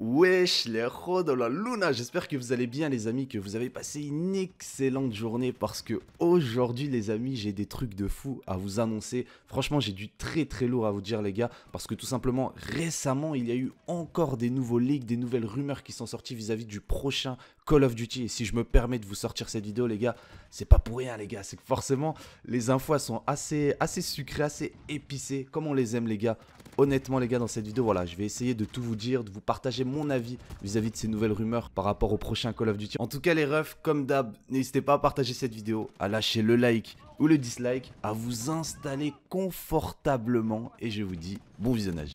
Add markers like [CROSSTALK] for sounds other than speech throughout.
Wesh les de la luna, j'espère que vous allez bien les amis, que vous avez passé une excellente journée parce que aujourd'hui les amis j'ai des trucs de fou à vous annoncer. Franchement j'ai du très très lourd à vous dire les gars parce que tout simplement récemment il y a eu encore des nouveaux leaks, des nouvelles rumeurs qui sont sorties vis-à-vis du prochain Call of Duty. Et si je me permets de vous sortir cette vidéo les gars, c'est pas pour rien les gars, c'est que forcément les infos sont assez, assez sucrées, assez épicées comme on les aime les gars. Honnêtement les gars dans cette vidéo voilà je vais essayer de tout vous dire, de vous partager mon avis vis-à-vis de ces nouvelles rumeurs par rapport au prochain Call of Duty. En tout cas les refs, comme d'hab, n'hésitez pas à partager cette vidéo, à lâcher le like ou le dislike, à vous installer confortablement et je vous dis bon visionnage.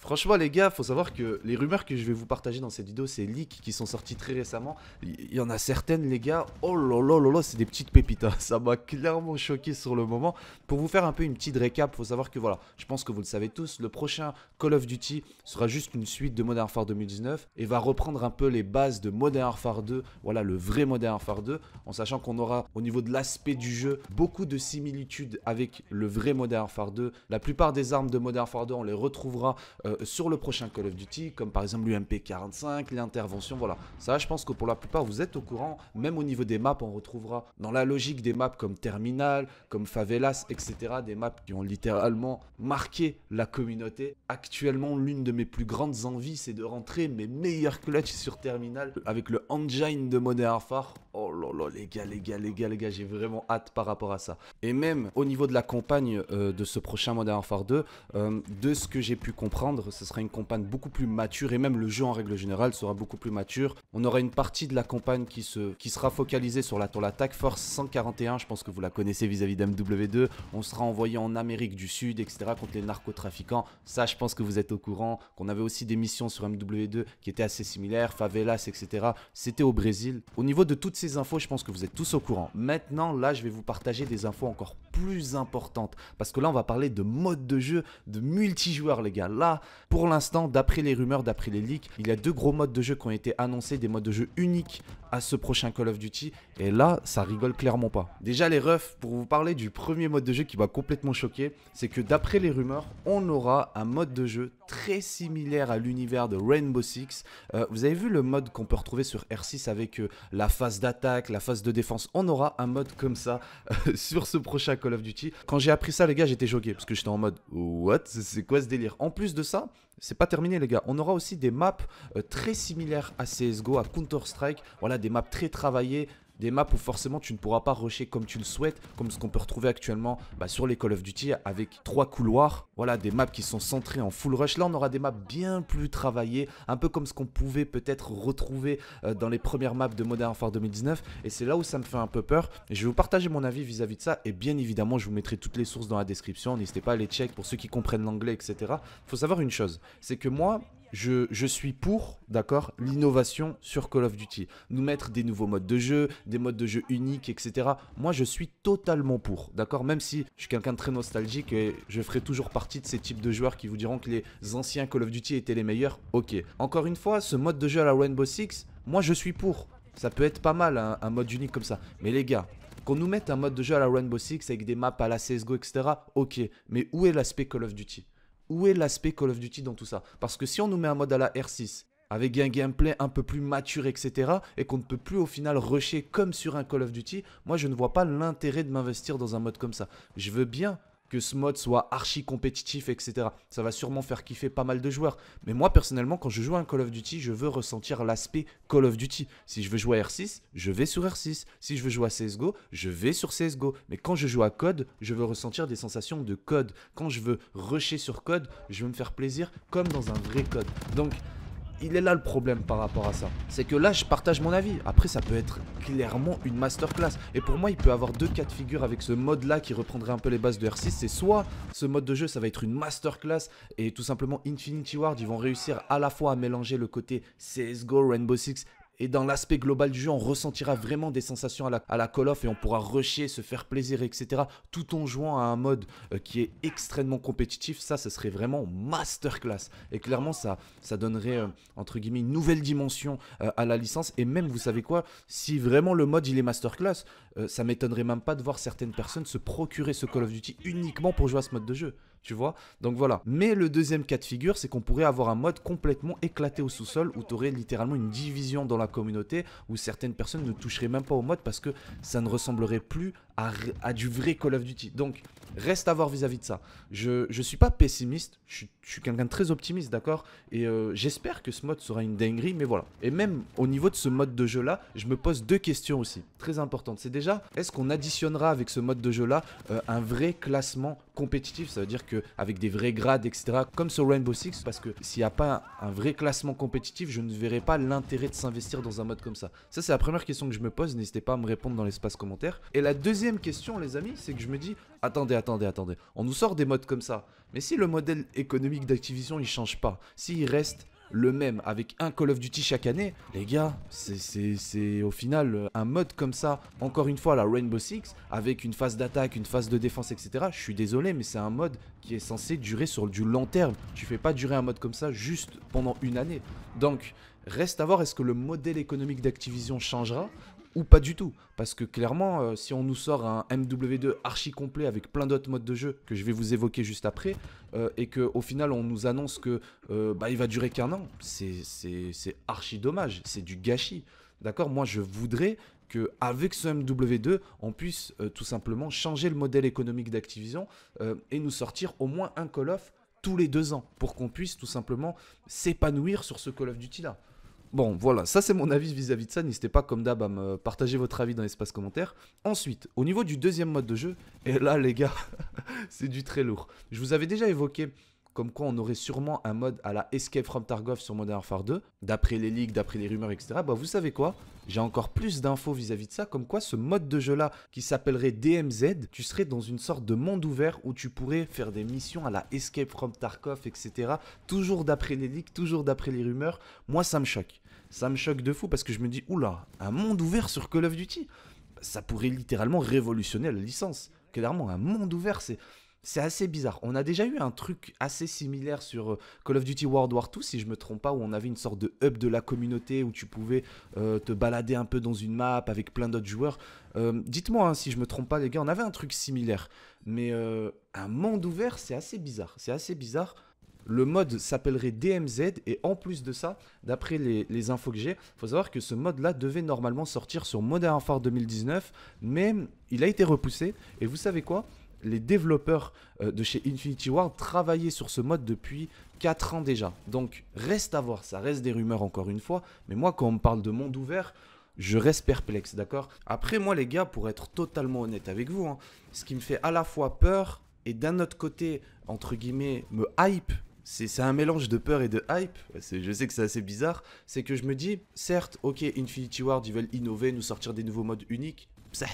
Franchement les gars, faut savoir que les rumeurs que je vais vous partager dans cette vidéo, c'est leaks qui sont sortis très récemment. Il y en a certaines les gars, oh là là là là, c'est des petites pépites. Hein. Ça m'a clairement choqué sur le moment. Pour vous faire un peu une petite récap, faut savoir que voilà, je pense que vous le savez tous, le prochain Call of Duty sera juste une suite de Modern Warfare 2019 et va reprendre un peu les bases de Modern Warfare 2, voilà le vrai Modern Warfare 2, en sachant qu'on aura au niveau de l'aspect du jeu beaucoup de similitudes avec le vrai Modern Warfare 2. La plupart des armes de Modern Warfare 2, on les retrouvera euh, sur le prochain Call of Duty, comme par exemple l'UMP 45, l'intervention, voilà. Ça, je pense que pour la plupart, vous êtes au courant. Même au niveau des maps, on retrouvera dans la logique des maps comme Terminal, comme Favelas, etc. Des maps qui ont littéralement marqué la communauté. Actuellement, l'une de mes plus grandes envies, c'est de rentrer mes meilleurs clutches sur Terminal avec le engine de Modern Warfare. Oh là là, les gars, les gars, les gars, les gars, j'ai vraiment hâte par rapport à ça. Et même au niveau de la campagne euh, de ce prochain Modern Warfare 2, euh, de ce que j'ai pu comprendre, ce sera une campagne beaucoup plus mature et même le jeu en règle générale sera beaucoup plus mature. On aura une partie de la campagne qui, qui sera focalisée sur la l'attaque Force 141, je pense que vous la connaissez vis-à-vis d'MW2. On sera envoyé en Amérique du Sud, etc. contre les narcotrafiquants. Ça, je pense que vous êtes au courant. Qu'on avait aussi des missions sur MW2 qui étaient assez similaires, favelas, etc. C'était au Brésil. Au niveau de toutes ces infos, je pense que vous êtes tous au courant. Maintenant, là, je vais vous partager des infos encore plus importantes. Parce que là, on va parler de mode de jeu, de multijoueur, les gars. Là, pour l'instant, d'après les rumeurs, d'après les leaks, il y a deux gros modes de jeu qui ont été annoncés, des modes de jeu uniques à ce prochain Call of Duty. Et là, ça rigole clairement pas. Déjà les refs, pour vous parler du premier mode de jeu qui m'a complètement choqué, c'est que d'après les rumeurs, on aura un mode de jeu très similaire à l'univers de Rainbow Six. Euh, vous avez vu le mode qu'on peut retrouver sur R6 avec euh, la phase d'attaque, la phase de défense. On aura un mode comme ça euh, [LAUGHS] sur ce prochain Call of Duty. Quand j'ai appris ça, les gars, j'étais choqué parce que j'étais en mode What C'est quoi ce délire En plus de ça, c'est pas terminé les gars. On aura aussi des maps euh, très similaires à CSGO, à Counter-Strike. Voilà, des maps très travaillées, des maps où forcément tu ne pourras pas rusher comme tu le souhaites, comme ce qu'on peut retrouver actuellement bah, sur les Call of Duty avec trois couloirs. Voilà, des maps qui sont centrées en full rush. Là, on aura des maps bien plus travaillées, un peu comme ce qu'on pouvait peut-être retrouver euh, dans les premières maps de Modern Warfare 2019. Et c'est là où ça me fait un peu peur. je vais vous partager mon avis vis-à-vis de ça. Et bien évidemment, je vous mettrai toutes les sources dans la description. N'hésitez pas à les check pour ceux qui comprennent l'anglais, etc. Il Faut savoir une chose, c'est que moi, je, suis pour, d'accord, l'innovation sur Call of Duty. Nous mettre des nouveaux modes de jeu, des modes de jeu uniques, etc. Moi, je suis totalement pour, d'accord Même si je suis quelqu'un de très nostalgique et je ferai toujours partie de ces types de joueurs qui vous diront que les anciens Call of Duty étaient les meilleurs, ok. Encore une fois, ce mode de jeu à la Rainbow Six, moi, je suis pour. Ça peut être pas mal, un, hein, un mode unique comme ça. Mais les gars, qu'on nous mette un mode de jeu à la Rainbow Six avec des maps à la CSGO, etc., ok. Mais où est l'aspect Call of Duty où est l'aspect Call of Duty dans tout ça Parce que si on nous met un mode à la R6, avec un gameplay un peu plus mature, etc., et qu'on ne peut plus au final rusher comme sur un Call of Duty, moi je ne vois pas l'intérêt de m'investir dans un mode comme ça. Je veux bien que ce mode soit archi compétitif, etc. Ça va sûrement faire kiffer pas mal de joueurs. Mais moi, personnellement, quand je joue à un Call of Duty, je veux ressentir l'aspect Call of Duty. Si je veux jouer à R6, je vais sur R6. Si je veux jouer à CSGO, je vais sur CSGO. Mais quand je joue à Code, je veux ressentir des sensations de Code. Quand je veux rusher sur Code, je veux me faire plaisir comme dans un vrai Code. Donc, il est là le problème par rapport à ça. C'est que là, je partage mon avis. Après, ça peut être clairement une masterclass. Et pour moi, il peut avoir deux cas de figure avec ce mode-là qui reprendrait un peu les bases de R6. C'est soit ce mode de jeu, ça va être une masterclass et tout simplement Infinity Ward, ils vont réussir à la fois à mélanger le côté CSGO, Rainbow Six et dans l'aspect global du jeu, on ressentira vraiment des sensations à la, à la, Call of et on pourra rusher, se faire plaisir, etc. Tout en jouant à un mode euh, qui est extrêmement compétitif. Ça, ce serait vraiment masterclass. Et clairement, ça, ça donnerait, euh, entre guillemets, une nouvelle dimension euh, à la licence. Et même, vous savez quoi, si vraiment le mode, il est masterclass, ça ça m'étonnerait même pas de voir certaines personnes se procurer ce Call of Duty uniquement pour jouer à ce mode de jeu tu vois. Donc voilà. Mais le deuxième cas de figure, c'est qu'on pourrait avoir un mode complètement éclaté au sous-sol où tu aurais littéralement une division dans la communauté où certaines personnes ne toucheraient même pas au mode parce que ça ne ressemblerait plus à, à du vrai Call of Duty. Donc Reste à voir vis-à-vis de ça. Je ne suis pas pessimiste, je, suis quelqu'un de très optimiste, d'accord Et euh, j'espère que ce mode sera une dinguerie, mais voilà. Et même au niveau de ce mode de jeu-là, je me pose deux questions aussi, très importantes. C'est déjà, est-ce qu'on additionnera avec ce mode de jeu-là euh, un vrai classement compétitif Ça veut dire qu'avec des vrais grades, etc., comme sur Rainbow Six, parce que s'il n'y a pas un, vrai classement compétitif, je ne verrai pas l'intérêt de s'investir dans un mode comme ça. Ça, c'est la première question que je me pose, n'hésitez pas à me répondre dans l'espace commentaire. Et la deuxième question, les amis, c'est que je me dis, attendez, attendez, attendez, attendez, on nous sort des modes comme ça. Mais si le modèle économique d'Activision, il change pas, s'il reste le même avec un Call of Duty chaque année, les gars, c'est au final un mode comme ça, encore une fois la Rainbow Six, avec une phase d'attaque, une phase de défense, etc. Je suis désolé, mais c'est un mode qui est censé durer sur du long terme. Tu fais pas durer un mode comme ça juste pendant une année. Donc, reste à voir est-ce que le modèle économique d'Activision changera ou pas du tout. Parce que clairement, euh, si on nous sort un MW2 archi complet avec plein d'autres modes de jeu que je vais vous évoquer juste après, euh, et et qu'au final on nous annonce que ne euh, bah, il va durer qu'un an, c'est archi dommage, c'est du gâchis. D'accord Moi je voudrais que avec ce MW2, on puisse tout simplement changer le modèle économique d'Activision et nous sortir au moins un Call of tous les deux ans pour qu'on puisse tout simplement s'épanouir sur ce Call of Duty là. Bon, voilà, ça c'est mon avis vis-à-vis de ça. N'hésitez pas, comme d'hab, à me partager votre avis dans l'espace commentaire. Ensuite, au niveau du deuxième mode de jeu, et là, les gars, [LAUGHS] c'est du très lourd. Je vous avais déjà évoqué comme quoi on aurait sûrement un mode à la Escape from Tarkov sur Modern Warfare 2, d'après les leaks, d'après les rumeurs, etc. Bah vous savez quoi J'ai encore plus d'infos vis-à-vis de ça, comme quoi ce mode de jeu-là, qui s'appellerait DMZ, tu serais dans une sorte de monde ouvert où tu pourrais faire des missions à la Escape from Tarkov, etc. Toujours d'après les leaks, toujours d'après les rumeurs. Moi, ça me choque ça me choque de fou parce que je me dis, oula, un monde ouvert sur Call of Duty, ça pourrait littéralement révolutionner la licence. Clairement, un monde ouvert, c'est. C'est assez bizarre. On a déjà eu un truc assez similaire sur euh, Call of Duty World War 2, si je me trompe pas, où on avait une sorte de hub de la communauté où tu pouvais euh, te balader un peu dans une map avec plein d'autres joueurs. Euh, dites-moi hein, si je me trompe pas, les gars, on avait un truc similaire. Mais un monde ouvert, c'est assez bizarre. C'est assez bizarre. Le mode s'appellerait DMZ et en plus de ça, d'après les, infos que j'ai, faut savoir que ce mode-là devait normalement sortir sur Modern Warfare 2019, mais il a été repoussé. Et vous savez quoi Les développeurs euh, de chez Infinity Ward travaillaient sur ce mode depuis 4 ans déjà. Donc reste à voir, ça reste des rumeurs encore une fois, mais moi quand on me parle de monde ouvert, je reste perplexe, d'accord Après moi les gars, pour être totalement honnête avec vous, hein, ce qui me fait à la fois peur et d'un autre côté, entre guillemets, me hype c'est un mélange de peur et de hype. Je sais que c'est assez bizarre. C'est que je me dis, certes, ok, Infinity Ward, ils veulent innover, nous sortir des nouveaux modes uniques. [LAUGHS]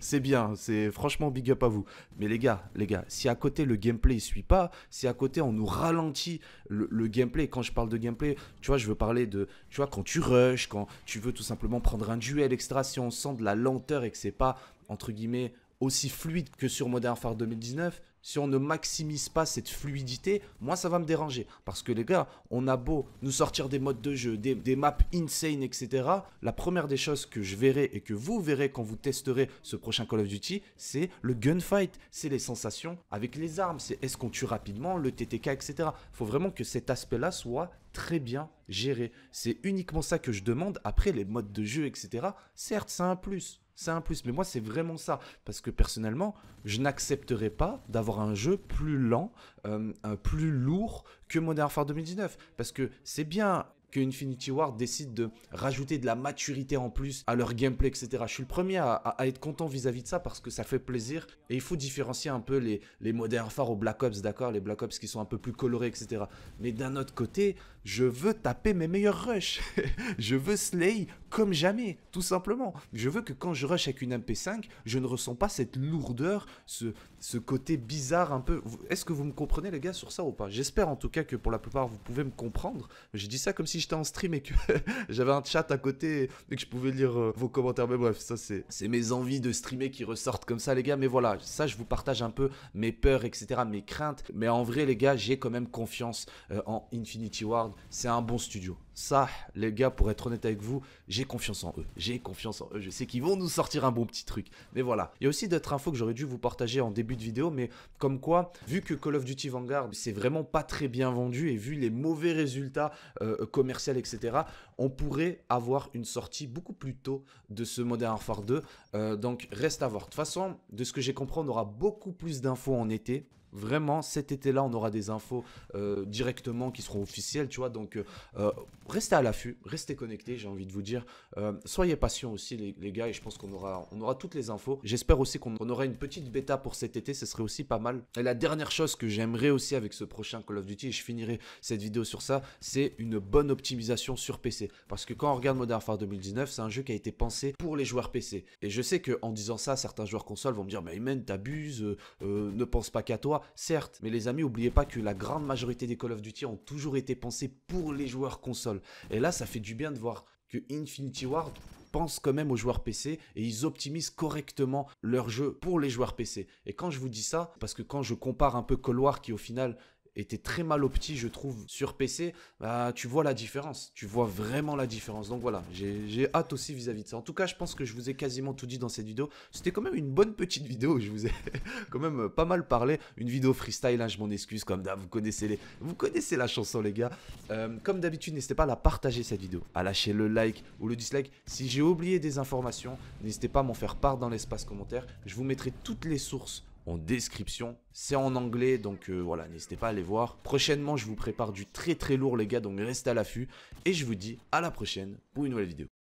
c'est bien, c'est franchement big up à vous. Mais les gars, les gars, si à côté le gameplay ne suit pas, si à côté on nous ralentit le, gameplay, quand je parle de gameplay, tu vois, je veux parler de, tu vois, quand tu rushes, quand tu veux tout simplement prendre un duel, etc. Si on sent de la lenteur et que c'est pas, entre guillemets, aussi fluide que sur Modern Warfare 2019, si on ne maximise pas cette fluidité, moi ça va me déranger. Parce que les gars, on a beau nous sortir des modes de jeu, des, maps insane, etc. La première des choses que je verrai et que vous verrez quand vous testerez ce prochain Call of Duty, c'est le gunfight, c'est les sensations avec les armes, c'est est-ce qu'on tue rapidement, le TTK, etc. Il faut vraiment que cet aspect-là soit très bien géré. C'est uniquement ça que je demande. Après, les modes de jeu, etc. Certes, c'est un plus c'est un plus. Mais moi, c'est vraiment ça. Parce que personnellement, je n'accepterai pas d'avoir un jeu plus lent, euh, plus lourd que Modern Warfare 2019. Parce que c'est bien que Infinity Ward décide de rajouter de la maturité en plus à leur gameplay, etc. Je suis le premier à, être content vis-à-vis de ça parce que ça fait plaisir. Et il faut différencier un peu les, les Modern Warfare aux Black Ops, d'accord Les Black Ops qui sont un peu plus colorés, etc. Mais d'un autre côté, je veux taper mes meilleurs rushs. [LAUGHS] je veux slay comme jamais, tout simplement. Je veux que quand je rush avec une MP5, je ne ressens pas cette lourdeur, ce, ce côté bizarre un peu. Est-ce que vous me comprenez les gars sur ça ou pas J'espère en tout cas que pour la plupart vous pouvez me comprendre. J'ai dit ça comme si j'étais en stream et que [LAUGHS] j'avais un chat à côté et que je pouvais lire euh, vos commentaires. Mais bref, ça c'est mes envies de streamer qui ressortent comme ça les gars. Mais voilà, ça je vous partage un peu mes peurs, etc., mes craintes. Mais en vrai les gars, j'ai quand même confiance euh, en Infinity Ward. C'est un bon studio. Ça, les gars, pour être honnête avec vous, j'ai confiance en eux. J'ai confiance en eux. Je sais qu'ils vont nous sortir un bon petit truc. Mais voilà. Il y a aussi d'autres infos que j'aurais dû vous partager en début de vidéo, mais comme quoi, vu que Call of Duty Vanguard, c'est vraiment pas très bien vendu et vu les mauvais résultats euh, commerciaux, etc., on pourrait avoir une sortie beaucoup plus tôt de ce Modern Warfare 2. Euh, donc, reste à voir. De toute façon, de ce que j'ai compris, on aura beaucoup plus d'infos en été. Vraiment, cet été-là, on aura des infos euh, directement qui seront officielles, tu vois. Donc, euh, euh, restez à l'affût, restez connectés, j'ai envie de vous dire. soyez patients aussi, les, gars, et je pense qu'on aura, on aura toutes les infos. J'espère aussi qu'on aura une petite bêta pour cet été, ce serait aussi pas mal. Et la dernière chose que j'aimerais aussi avec ce prochain Call of Duty, et je finirai cette vidéo sur ça, c'est une bonne optimisation sur PC. Parce que quand on regarde Modern Warfare 2019, c'est un jeu qui a été pensé pour les joueurs PC. Et je sais qu'en disant ça, certains joueurs consoles vont me dire, mais man, t'abuses, ne pense pas qu'à toi certes, mais les amis, n'oubliez pas que la grande majorité des Call of Duty ont toujours été pensés pour les joueurs console. Et là, ça fait du bien de voir que Infinity Ward pense quand même aux joueurs PC et ils optimisent correctement leur jeu pour les joueurs PC. Et quand je vous dis ça, parce que quand je compare un peu Call War qui au final était très mal opti, je trouve, sur PC, bah, tu vois la différence. Tu vois vraiment la différence. Donc voilà, j'ai hâte aussi vis-à-vis de ça. En tout cas, je pense que je vous ai quasiment tout dit dans cette vidéo. C'était quand même une bonne petite vidéo. Je vous ai [LAUGHS] quand même euh, pas mal parlé. Une vidéo freestyle, hein, je m'en excuse, comme d'hab. Vous, connaissez les... vous connaissez la chanson, les gars. Euh, comme d'habitude, n'hésitez pas à la partager cette vidéo, à lâcher le like ou le dislike. Si j'ai oublié des informations, n'hésitez pas à m'en faire part dans l'espace commentaire. Je vous mettrai toutes les sources en description. C'est en anglais, donc euh, voilà, n'hésitez pas à aller voir. Prochainement, je vous prépare du très très lourd, les gars, donc restez à l'affût. Et je vous dis à la prochaine pour une nouvelle vidéo.